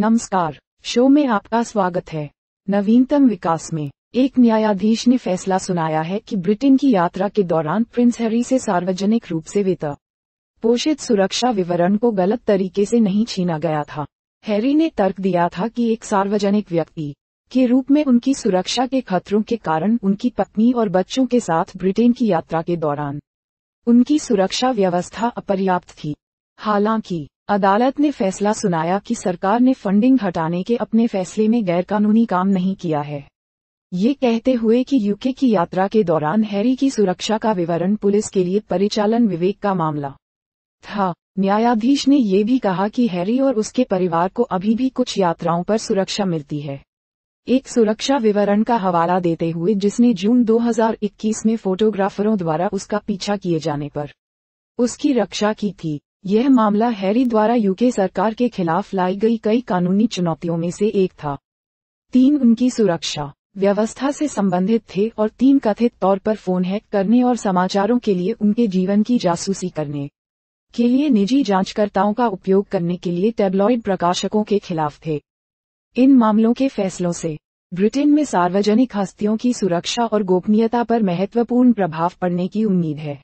नमस्कार शो में आपका स्वागत है नवीनतम विकास में एक न्यायाधीश ने फैसला सुनाया है कि ब्रिटेन की यात्रा के दौरान प्रिंस हैरी से सार्वजनिक रूप से वेत पोषित सुरक्षा विवरण को गलत तरीके से नहीं छीना गया था हैरी ने तर्क दिया था कि एक सार्वजनिक व्यक्ति के रूप में उनकी सुरक्षा के खतरों के कारण उनकी पत्नी और बच्चों के साथ ब्रिटेन की यात्रा के दौरान उनकी सुरक्षा व्यवस्था अपर्याप्त थी हालांकि अदालत ने फैसला सुनाया कि सरकार ने फंडिंग हटाने के अपने फैसले में गैरकानूनी काम नहीं किया है ये कहते हुए कि यूके की यात्रा के दौरान हैरी की सुरक्षा का विवरण पुलिस के लिए परिचालन विवेक का मामला था न्यायाधीश ने ये भी कहा कि हैरी और उसके परिवार को अभी भी कुछ यात्राओं पर सुरक्षा मिलती है एक सुरक्षा विवरण का हवाला देते हुए जिसने जून 2021 में फोटोग्राफरों द्वारा उसका पीछा किए जाने पर उसकी रक्षा की थी यह मामला हैरी द्वारा यूके सरकार के खिलाफ लाई गई कई कानूनी चुनौतियों में से एक था तीन उनकी सुरक्षा व्यवस्था से संबंधित थे और तीन कथित तौर पर फोन हैक करने और समाचारों के लिए उनके जीवन की जासूसी करने के लिए निजी जांचकर्ताओं का उपयोग करने के लिए टेबलॉयड प्रकाशकों के खिलाफ थे इन मामलों के फैसलों से ब्रिटेन में सार्वजनिक हस्तियों की सुरक्षा और गोपनीयता पर महत्वपूर्ण प्रभाव पड़ने की उम्मीद है